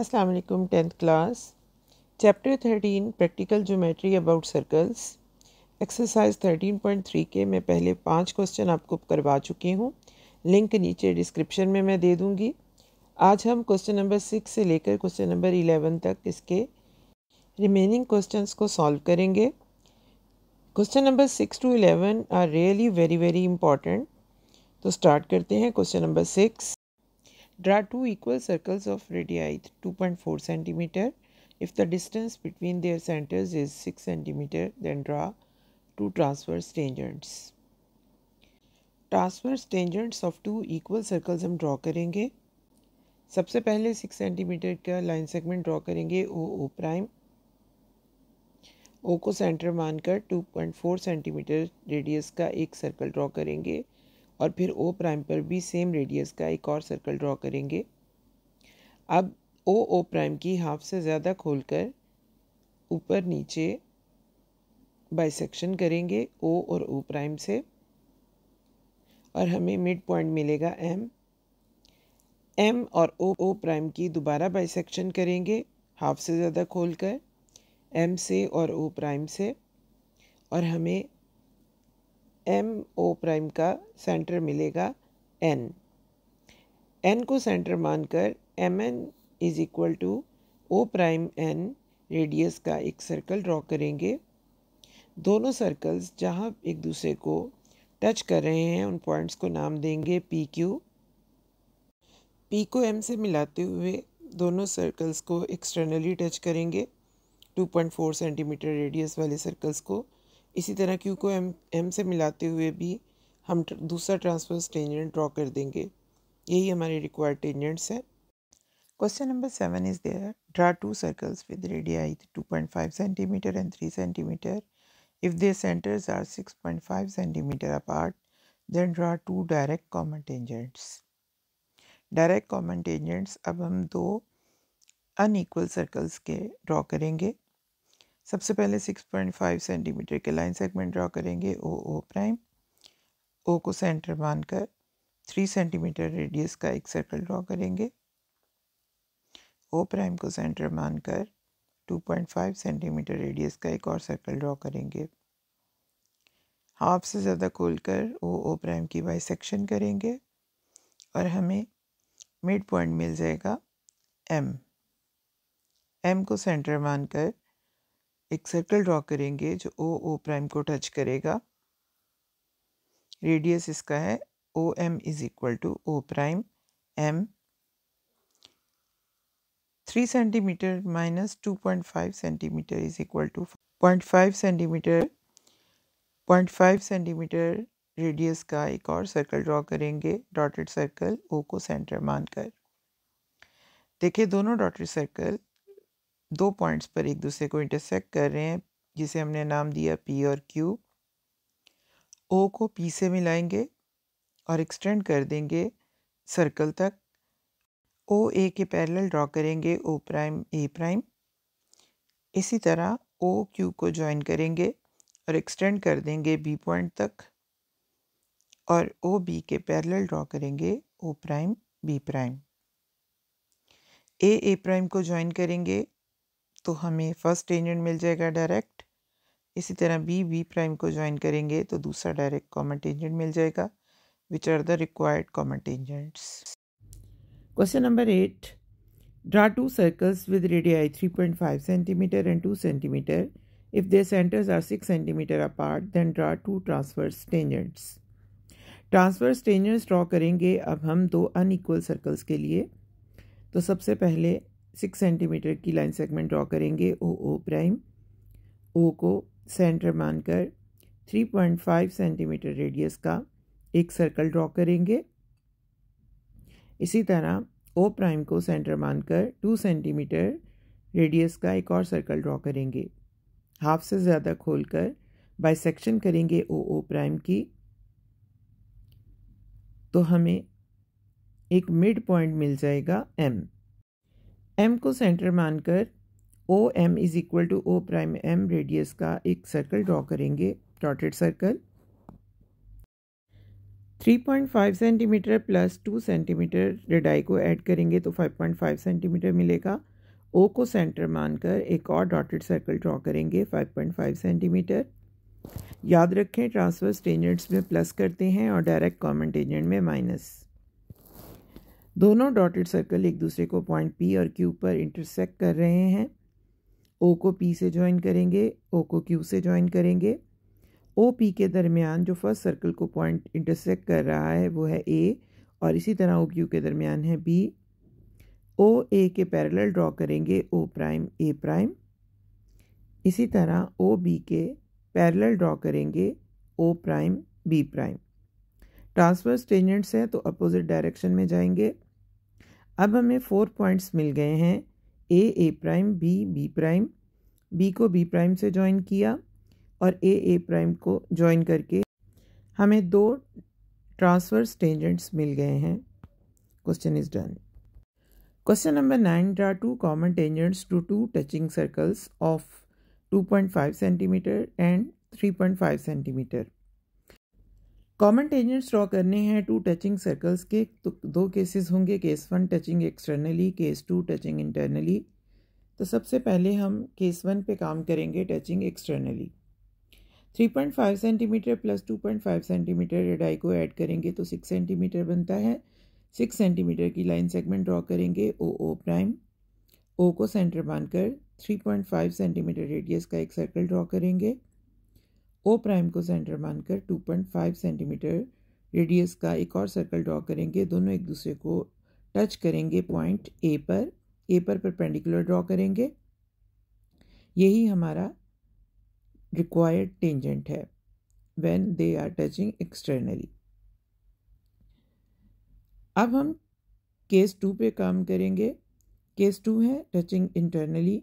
अस्सलाम वालेकुम tenth class chapter thirteen practical geometry about circles exercise thirteen point three के मैं पहले पांच क्वेश्चन आपको करवा चुकी हूँ लिंक नीचे डिस्क्रिप्शन में मैं दे दूँगी आज हम क्वेश्चन नंबर सिक्स से लेकर क्वेश्चन नंबर इलेवन तक इसके रिमेनिंग क्वेश्चन को सॉल्व करेंगे question number six to eleven are really very very important तो स्टार्ट करते हैं question number six Draw two equal circles of radii 2.4 centimeter. If the distance between their centers is 6 centimeter, then draw two transverse tangents. Transverse tangents of two equal circles हम draw करेंगे सबसे पहले six centimetre का line segment draw करेंगे O O prime O को centre मानकर 2.4 centimetre radius का एक सर्कल ड्रॉ करेंगे और फिर ओ प्राइम पर भी सेम रेडियस का एक और सर्कल ड्रॉ करेंगे अब ओ ओ प्राइम की हाफ से ज़्यादा खोलकर ऊपर नीचे बाइसेक्शन करेंगे ओ और ओ प्राइम से और हमें मिड पॉइंट मिलेगा एम एम और ओ ओ प्राइम की दोबारा बाइसेक्शन करेंगे हाफ से ज़्यादा खोलकर एम से और ओ प्राइम से और हमें एम ओ प्राइम का सेंटर मिलेगा एन एन को सेंटर मानकर M N is equal to O prime N radius का एक सर्कल ड्रॉ करेंगे दोनों सर्कल्स जहाँ एक दूसरे को टच कर रहे हैं उन पॉइंट्स को नाम देंगे पी क्यू पी को एम से मिलाते हुए दोनों सर्कल्स को एक्सटर्नली टच करेंगे 2.4 सेंटीमीटर रेडियस वाले सर्कल्स को इसी तरह क्यू को एम एम से मिलाते हुए भी हम दूसरा ट्रांसफर टेंजेंट ड्रॉ कर देंगे यही हमारे रिक्वायर्ड टेंजेंट्स हैं question number seven is there draw two circles with radii two point five centimetre and three centimetre if they centres are six point five centimetre apart then draw two direct common tangents direct common tangents अब हम दो unequal circles के draw करेंगे सबसे पहले 6.5 centimetre के line segment draw करेंगे O O prime O को सेंटर मानकर 3 सेंटीमीटर रेडियस का एक सर्कल ड्रा करेंगे ओ प्राइम को सेंटर मानकर 2.5 सेंटीमीटर रेडियस का एक और सर्कल ड्रा करेंगे हाफ से ज़्यादा खोलकर ओ ओ प्राइम की बाई सेक्शन करेंगे और हमें मिड पॉइंट मिल जाएगा एम एम को सेंटर मानकर एक सर्कल ड्रॉ करेंगे जो ओ ओ प्राइम को टच करेगा रेडियस इसका है O M is equal to O prime M three centimetre minus two point five centimetre is equal to point five centimetre point five centimetre radius का एक और circle draw करेंगे dotted circle O को centre मानकर देखिए दोनों dotted circle दो points पर एक दूसरे को इंटरसेक्ट कर रहे हैं जिसे हमने नाम दिया पी और क्यू ओ को पी से मिलाएंगे और एक्सटेंड कर देंगे सर्कल तक ओ ए के पैरेलल ड्रॉ करेंगे ओ प्राइम ए प्राइम इसी तरह ओ क्यू को ज्वाइन करेंगे और एक्सटेंड कर देंगे बी पॉइंट तक और ओ बी के पैरेलल ड्रॉ करेंगे O prime B prime A A prime को ज्वाइन करेंगे तो हमें फर्स्ट टेंजेंट मिल जाएगा डायरेक्ट इसी तरह बी बी प्राइम को ज्वाइन करेंगे तो दूसरा डायरेक्ट कॉमन टेंजेंट मिल जाएगा which are the required common tangents question number eight draw two circles with radii five centimetre and two centimetre they centres are six centimetre apart then draw two transverse tangents transverse tangents draw करेंगे अब हम दो unequal circles के लिए तो सबसे पहले six centimetre की लाइन सेगमेंट ड्रॉ करेंगे ओ ओ प्राइम ओ को सेंटर मानकर three point five centimetre radius का एक सर्कल ड्रॉ करेंगे इसी तरह ओ प्राइम को सेंटर मानकर टू सेंटीमीटर रेडियस का एक और सर्कल ड्रॉ करेंगे हाफ से ज़्यादा खोलकर बाइसेक्शन करेंगे ओ ओ प्राइम की तो हमें एक मिड पॉइंट मिल जाएगा एम एम को सेंटर मानकर O M is equal to O prime M radius का एक सर्कल ड्रॉ करेंगे dotted circle 3.5 centimetre plus 2 centimetre radii को ऐड करेंगे तो 5.5 सेंटीमीटर मिलेगा ओ को सेंटर मानकर एक और डॉटेड सर्कल ड्रॉ करेंगे 5.5 सेंटीमीटर याद रखें ट्रांसफर्स टेंजेंट्स में प्लस करते हैं और डायरेक्ट कॉमेंट एजेंट में माइनस दोनों डॉटेड सर्कल एक दूसरे को पॉइंट पी और क्यू पर इंटरसेक्ट कर रहे हैं ओ को पी से ज्वाइन करेंगे ओ को क्यू से ज्वाइन करेंगे ओ पी के दरमियान जो फर्स्ट सर्कल को पॉइंट इंटरसेक्ट कर रहा है वो है ए और इसी तरह ओ क्यू के दरमियान है बी ओ ए के पैरेलल ड्रॉ करेंगे ओ प्राइम ए प्राइम इसी तरह ओ बी के पैरेलल ड्रॉ करेंगे O prime B prime transverse tangents हैं तो अपोजिट डायरेक्शन में जाएंगे अब हमें फोर पॉइंट्स मिल गए हैं A A prime B B prime B को बी प्राइम से ज्वाइन किया और ए ए प्राइम को ज्वाइन करके हमें दो ट्रांसवर्स टेंजेंट्स मिल गए हैं question is done question number nine draw two common tangents to two touching circles of two point five centimetre and three point five centimetre common tangents draw करने हैं to touching circles के तो दो cases होंगे case one touching externally case two touching internally तो सबसे पहले हम केस वन पे काम करेंगे touching externally 3.5 centimetre plus 2.5 centimetre radii को ऐड करेंगे तो 6 सेंटीमीटर बनता है 6 सेंटीमीटर की लाइन सेगमेंट ड्रॉ करेंगे ओ ओ प्राइम ओ को सेंटर मानकर 3.5 सेंटीमीटर रेडियस का एक सर्कल ड्रॉ करेंगे ओ प्राइम को सेंटर मानकर 2.5 सेंटीमीटर रेडियस का एक और सर्कल ड्रॉ करेंगे दोनों एक दूसरे को टच करेंगे पॉइंट ए पर ए पर परपेंडिकुलर ड्रॉ करेंगे यही हमारा रिक्वायर्ड टेंजेंट है when they are touching externally अब हम केस टू पे काम करेंगे केस टू है टचिंग इंटरनली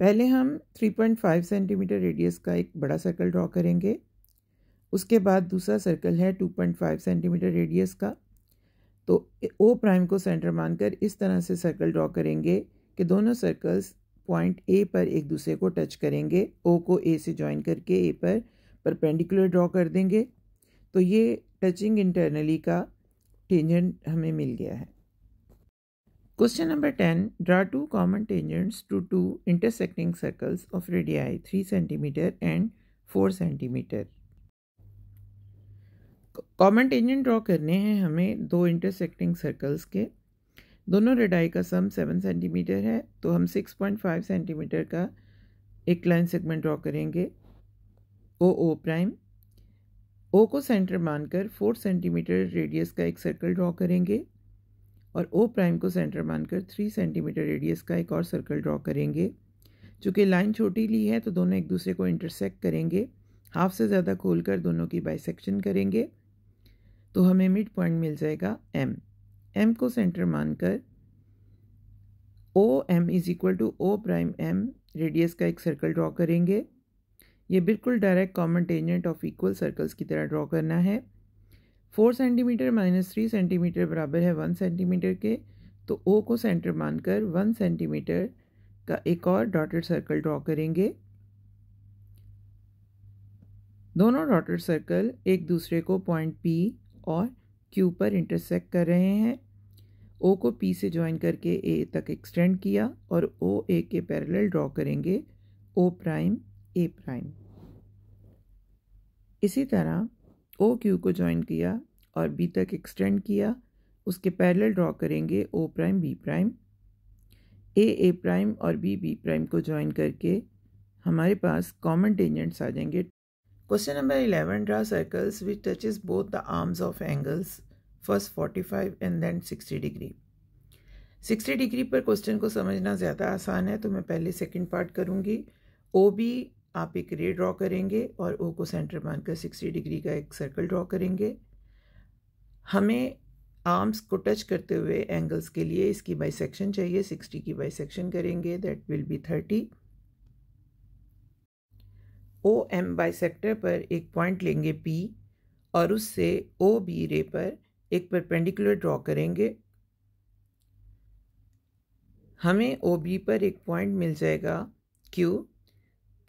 पहले हम 3.5 सेंटीमीटर रेडियस का एक बड़ा सर्कल ड्रॉ करेंगे उसके बाद दूसरा सर्कल है 2.5 सेंटीमीटर रेडियस का तो ओ प्राइम को सेंटर मानकर इस तरह से सर्कल ड्रॉ करेंगे कि दोनों सर्कल्स पॉइंट ए पर एक दूसरे को टच करेंगे ओ को ए से ज्वाइन करके ए पर परपेंडिकुलर ड्रॉ कर देंगे तो ये टचिंग इंटरनली का टेंजेंट हमें मिल गया है question number ten draw two common tangents to two intersecting circles of radii three centimetre and four centimetre common tangent draw करने हैं हमें दो इंटरसेक्टिंग सर्कल्स के दोनों रेडाई का सम सेवन सेंटीमीटर है तो हम सिक्स पॉइंट फाइव सेंटीमीटर का एक लाइन सेगमेंट ड्रॉ करेंगे ओ ओ प्राइम ओ को सेंटर मानकर फोर सेंटीमीटर रेडियस का एक सर्कल ड्रॉ करेंगे और ओ प्राइम को सेंटर मानकर थ्री सेंटीमीटर रेडियस का एक और सर्कल ड्रॉ करेंगे चूँकि लाइन छोटी ली है तो दोनों एक दूसरे को इंटरसेक्ट करेंगे हाफ से ज़्यादा खोल कर दोनों की बाइसेक्शन करेंगे तो हमें मिड पॉइंट मिल जाएगा एम एम को सेंटर मानकर O M is equal to O prime M radius का एक सर्कल ड्रॉ करेंगे ये बिल्कुल direct common tangent of equal circles की तरह ड्रॉ करना है four centimetre minus three centimetre बराबर है वन सेंटीमीटर के तो ओ को सेंटर मानकर वन सेंटीमीटर का एक और डॉटेड सर्कल ड्रॉ करेंगे दोनों डॉटेड सर्कल एक दूसरे को पॉइंट पी और क्यू पर इंटरसेक्ट कर रहे हैं ओ को पी से ज्वाइन करके ए तक एक्सटेंड किया और ओ ए के पैरेलल ड्रॉ करेंगे ओ प्राइम ए प्राइम इसी तरह ओ क्यू को ज्वाइन किया और बी तक एक्सटेंड किया उसके पैरेलल ड्रॉ करेंगे O prime B prime A A prime और बी बी प्राइम को ज्वाइन करके हमारे पास कॉमन टेंजेंट्स आ जाएंगे question number eleven draw circles which touches both the arms of angles first forty five and then sixty degree sixty degree पर question को समझना ज़्यादा आसान है तो मैं पहले सेकेंड पार्ट करूँगी ओ बी आप एक रे ड्रॉ करेंगे और ओ को सेंटर मानकर सिक्सटी डिग्री का एक सर्कल ड्रॉ करेंगे हमें आर्म्स को टच करते हुए एंगल्स के लिए इसकी बाइसेक्शन चाहिए 60 की बाइसेक्शन करेंगे that will be 30 O M bisector पर एक पॉइंट लेंगे पी और उससे ओ बी रे पर एक परपेंडिकुलर ड्रॉ करेंगे हमें ओ बी पर एक पॉइंट मिल जाएगा Q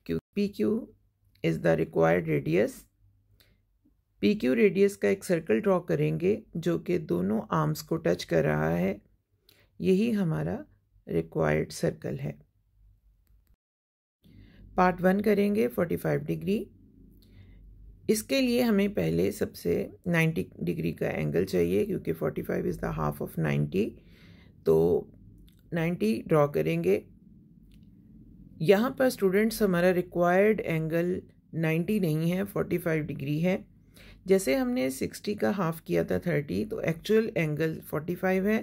Q P Q is the required radius P Q radius का एक सर्कल ड्रॉ करेंगे जो कि दोनों आर्म्स को टच कर रहा है यही हमारा रिक्वायर्ड सर्कल है पार्ट वन करेंगे फोर्टी फाइव डिग्री इसके लिए हमें पहले सबसे 90 डिग्री का एंगल चाहिए क्योंकि 45 इज़ द हाफ ऑफ 90 तो 90 ड्रॉ करेंगे यहाँ पर स्टूडेंट्स हमारा रिक्वायर्ड एंगल 90 नहीं है 45 डिग्री है जैसे हमने 60 का हाफ़ किया था 30 तो एक्चुअल एंगल 45 है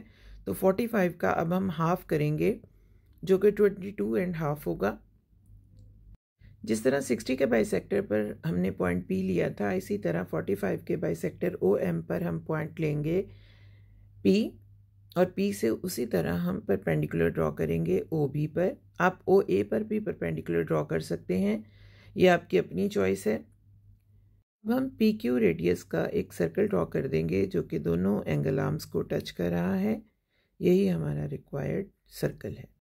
तो 45 का अब हम हाफ़ करेंगे जो कि 22 एंड हाफ़ होगा जिस तरह 60 के बाई पर हमने पॉइंट पी लिया था इसी तरह 45 के बाई सेक्टर ओ एम पर हम पॉइंट लेंगे पी और पी से उसी तरह हम परपेंडिकुलर ड्रॉ करेंगे ओ बी पर आप ओ ए पर भी परपेंडिकुलर ड्रॉ कर सकते हैं ये आपकी अपनी चॉइस है अब हम पी क्यू रेडियस का एक सर्कल ड्रॉ कर देंगे जो कि दोनों एंगल आर्म्स को टच कर रहा है यही हमारा रिक्वायर्ड सर्कल है